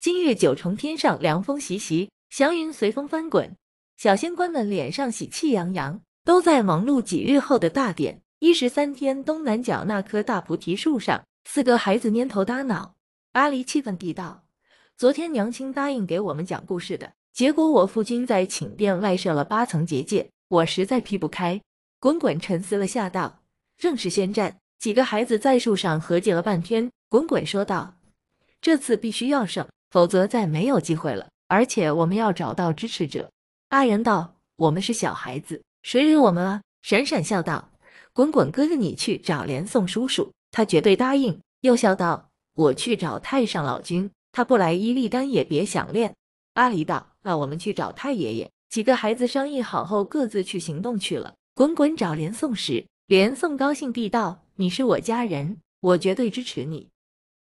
今月九重天上，凉风习习，祥云随风翻滚，小仙官们脸上喜气洋洋，都在忙碌几日后的大典。一十三天东南角那棵大菩提树上，四个孩子蔫头耷脑。阿离气愤地道：“昨天娘亲答应给我们讲故事的，结果我父亲在寝殿外设了八层结界，我实在劈不开。”滚滚沉思了下道：“正是仙战。”几个孩子在树上合计了半天，滚滚说道：“这次必须要胜。”否则，再没有机会了。而且，我们要找到支持者。阿仁道：“我们是小孩子，谁惹我们了？”闪闪笑道：“滚滚哥哥，你去找连宋叔叔，他绝对答应。”又笑道：“我去找太上老君，他不来，伊利丹也别想练。”阿离道：“那我们去找太爷爷。”几个孩子商议好后，各自去行动去了。滚滚找连宋时，连宋高兴地道：“你是我家人，我绝对支持你。”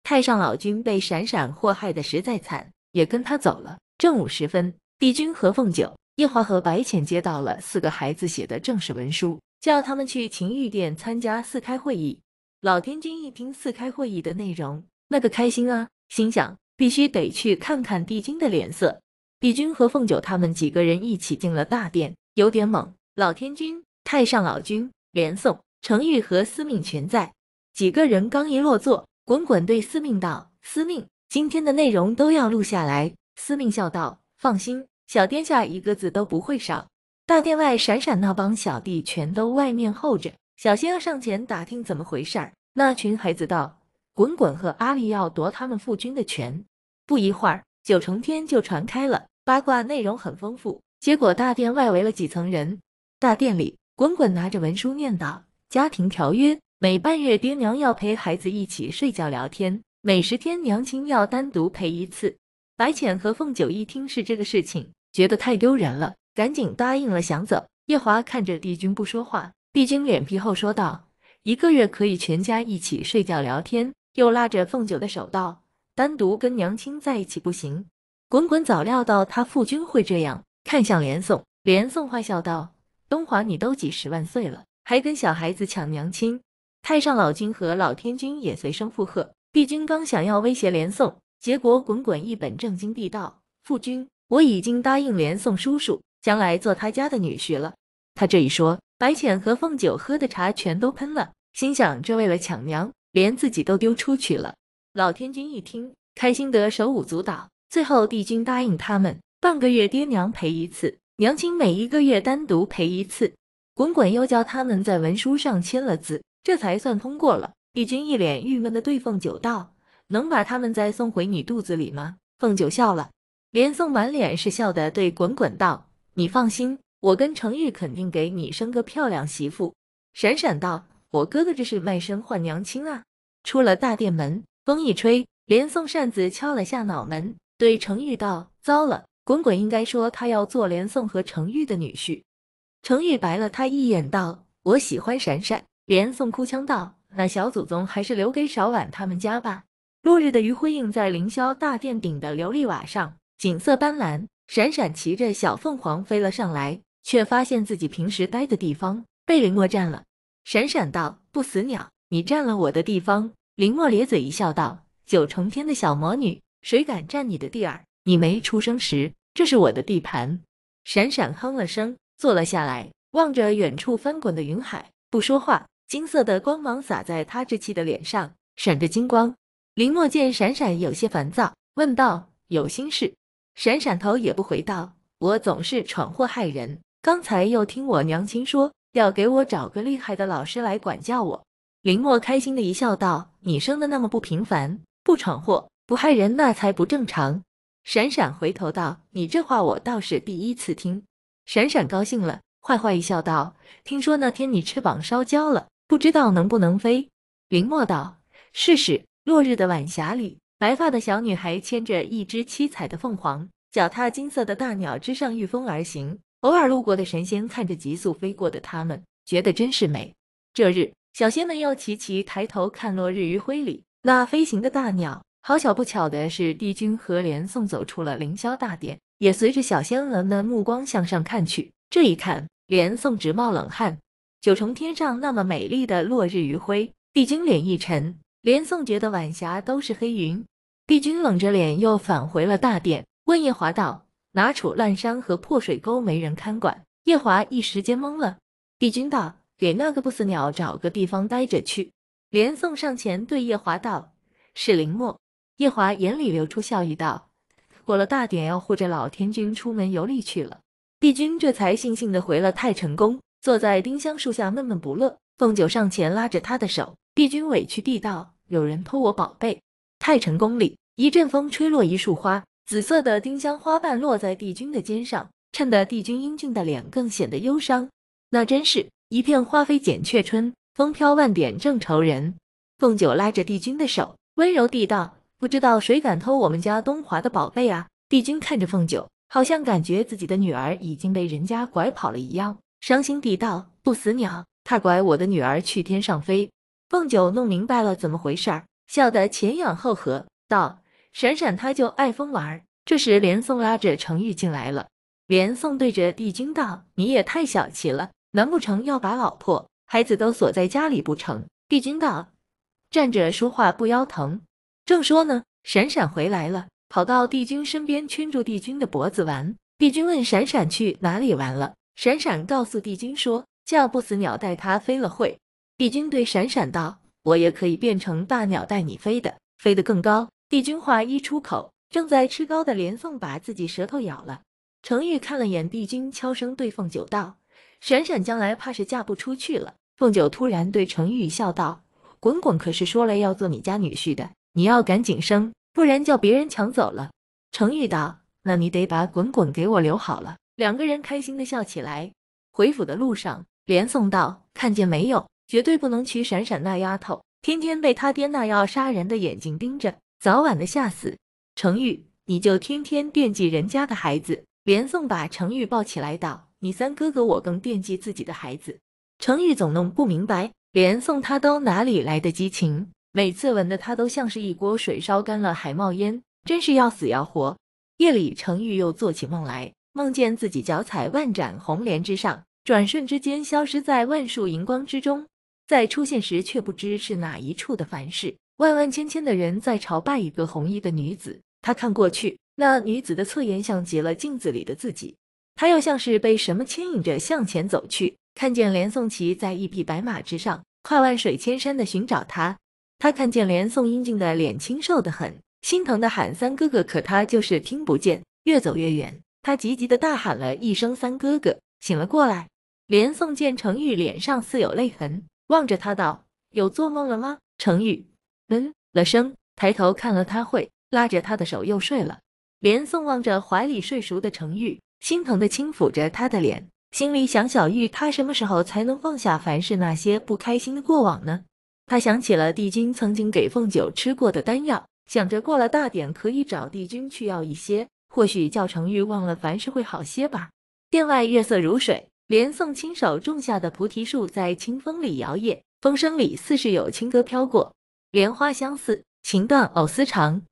太上老君被闪闪祸害的实在惨，也跟他走了。正午时分，帝君和凤九、夜华和白浅接到了四个孩子写的正式文书，叫他们去勤玉殿参加四开会议。老天君一听四开会议的内容，那个开心啊，心想必须得去看看帝君的脸色。帝君和凤九他们几个人一起进了大殿，有点懵。老天君、太上老君、连宋、程玉和司命全在。几个人刚一落座。滚滚对司命道：“司命，今天的内容都要录下来。”司命笑道：“放心，小殿下一个字都不会少。”大殿外，闪闪那帮小弟全都外面候着，小仙要上前打听怎么回事儿。那群孩子道：“滚滚和阿离要夺他们父君的权。”不一会儿，九重天就传开了，八卦内容很丰富。结果大殿外围了几层人，大殿里，滚滚拿着文书念道：“家庭条约。”每半月，爹娘要陪孩子一起睡觉聊天；每十天，娘亲要单独陪一次。白浅和凤九一听是这个事情，觉得太丢人了，赶紧答应了，想走。夜华看着帝君不说话，帝君脸皮厚，说道：“一个月可以全家一起睡觉聊天。”又拉着凤九的手道：“单独跟娘亲在一起不行。”滚滚早料到他父君会这样，看向连宋，连宋坏笑道：“东华，你都几十万岁了，还跟小孩子抢娘亲？”太上老君和老天君也随声附和。帝君刚想要威胁连宋，结果滚滚一本正经地道：“父君，我已经答应连宋叔叔将来做他家的女婿了。”他这一说，白浅和凤九喝的茶全都喷了，心想这为了抢娘，连自己都丢出去了。老天君一听，开心得手舞足蹈。最后，帝君答应他们半个月爹娘陪一次，娘亲每一个月单独陪一次。滚滚又叫他们在文书上签了字。这才算通过了，李军一脸郁闷的对凤九道：“能把他们再送回你肚子里吗？”凤九笑了，连宋满脸是笑的对滚滚道：“你放心，我跟程玉肯定给你生个漂亮媳妇。”闪闪道：“我哥哥这是卖身换娘亲啊！”出了大殿门，风一吹，连宋扇子敲了下脑门，对程玉道：“糟了，滚滚应该说他要做连宋和程玉的女婿。”程玉白了他一眼道：“我喜欢闪闪。”莲送哭腔道：“那小祖宗还是留给少婉他们家吧。”落日的余晖映在凌霄大殿顶的琉璃瓦上，景色斑斓。闪闪骑着小凤凰飞了上来，却发现自己平时待的地方被林墨占了。闪闪道：“不死鸟，你占了我的地方。”林墨咧嘴一笑，道：“九重天的小魔女，谁敢占你的地儿？你没出生时，这是我的地盘。”闪闪哼了声，坐了下来，望着远处翻滚的云海，不说话。金色的光芒洒在他稚气的脸上，闪着金光。林墨见闪闪有些烦躁，问道：“有心事？”闪闪头也不回道：“我总是闯祸害人。刚才又听我娘亲说，要给我找个厉害的老师来管教我。”林墨开心的一笑道：“你生的那么不平凡，不闯祸，不害人，那才不正常。”闪闪回头道：“你这话我倒是第一次听。”闪闪高兴了，坏坏一笑道：“听说那天你翅膀烧焦了。”不知道能不能飞？林墨道：“试试。”落日的晚霞里，白发的小女孩牵着一只七彩的凤凰，脚踏金色的大鸟之上御风而行。偶尔路过的神仙看着急速飞过的他们，觉得真是美。这日，小仙们又齐齐抬头看落日余晖里那飞行的大鸟。好巧不巧的是，帝君和莲颂走出了凌霄大殿，也随着小仙娥的目光向上看去。这一看，莲宋直冒冷汗。九重天上那么美丽的落日余晖，帝君脸一沉，连宋觉的晚霞都是黑云。帝君冷着脸又返回了大殿，问夜华道：“哪处烂山和破水沟没人看管？”夜华一时间懵了。帝君道：“给那个不死鸟找个地方待着去。”连宋上前对夜华道：“是林墨。”夜华眼里流出笑意道：“过了大典要护着老天君出门游历去了。”帝君这才悻悻的回了太晨宫。坐在丁香树下闷闷不乐，凤九上前拉着他的手，帝君委屈地道：“有人偷我宝贝。”太晨宫里一阵风吹落一束花，紫色的丁香花瓣落在帝君的肩上，衬得帝君英俊的脸更显得忧伤。那真是一片花飞剪却春，风飘万点正愁人。凤九拉着帝君的手，温柔地道：“不知道谁敢偷我们家东华的宝贝啊？”帝君看着凤九，好像感觉自己的女儿已经被人家拐跑了一样。伤心地道：“不死鸟，他拐我的女儿去天上飞。”凤九弄明白了怎么回事儿，笑得前仰后合，道：“闪闪，他就爱疯玩。”这时，连宋拉着程玉进来了。连宋对着帝君道：“你也太小气了，难不成要把老婆孩子都锁在家里不成？”帝君道：“站着说话不腰疼。”正说呢，闪闪回来了，跑到帝君身边，圈住帝君的脖子玩。帝君问闪闪去哪里玩了。闪闪告诉帝君说：“叫不死鸟带它飞了会。”帝君对闪闪道：“我也可以变成大鸟带你飞的，飞得更高。”帝君话一出口，正在吃糕的连凤把自己舌头咬了。程玉看了眼帝君，悄声对凤九道：“闪闪将来怕是嫁不出去了。”凤九突然对程玉笑道：“滚滚可是说了要做你家女婿的，你要赶紧生，不然叫别人抢走了。”程玉道：“那你得把滚滚给我留好了。”两个人开心的笑起来。回府的路上，连宋道：“看见没有，绝对不能娶闪闪那丫头。天天被他爹那要杀人的眼睛盯着，早晚的吓死。”程玉，你就天天惦记人家的孩子。连宋把程玉抱起来道：“你三哥哥，我更惦记自己的孩子。”程玉总弄不明白，连宋他都哪里来的激情？每次闻的他都像是一锅水烧干了还冒烟，真是要死要活。夜里，程玉又做起梦来。梦见自己脚踩万盏红莲之上，转瞬之间消失在万束荧光之中。再出现时，却不知是哪一处的凡世，万万千千的人在朝拜一个红衣的女子。他看过去，那女子的侧颜像极了镜子里的自己。他又像是被什么牵引着向前走去，看见连宋琪在一匹白马之上，跨万水千山的寻找他。他看见连宋英俊的脸，清瘦的很，心疼的喊三哥哥，可他就是听不见，越走越远。他急急地大喊了一声：“三哥哥，醒了过来。”连宋见程玉脸上似有泪痕，望着他道：“有做梦了吗？”程玉。嗯了声，抬头看了他会，拉着他的手又睡了。连宋望着怀里睡熟的程玉，心疼地轻抚着他的脸，心里想：小玉，他什么时候才能放下凡事那些不开心的过往呢？他想起了帝君曾经给凤九吃过的丹药，想着过了大典可以找帝君去要一些。或许叫程玉忘了凡事会好些吧。殿外月色如水，连宋亲手种下的菩提树在清风里摇曳，风声里似是有清歌飘过。莲花相似，情断藕丝长。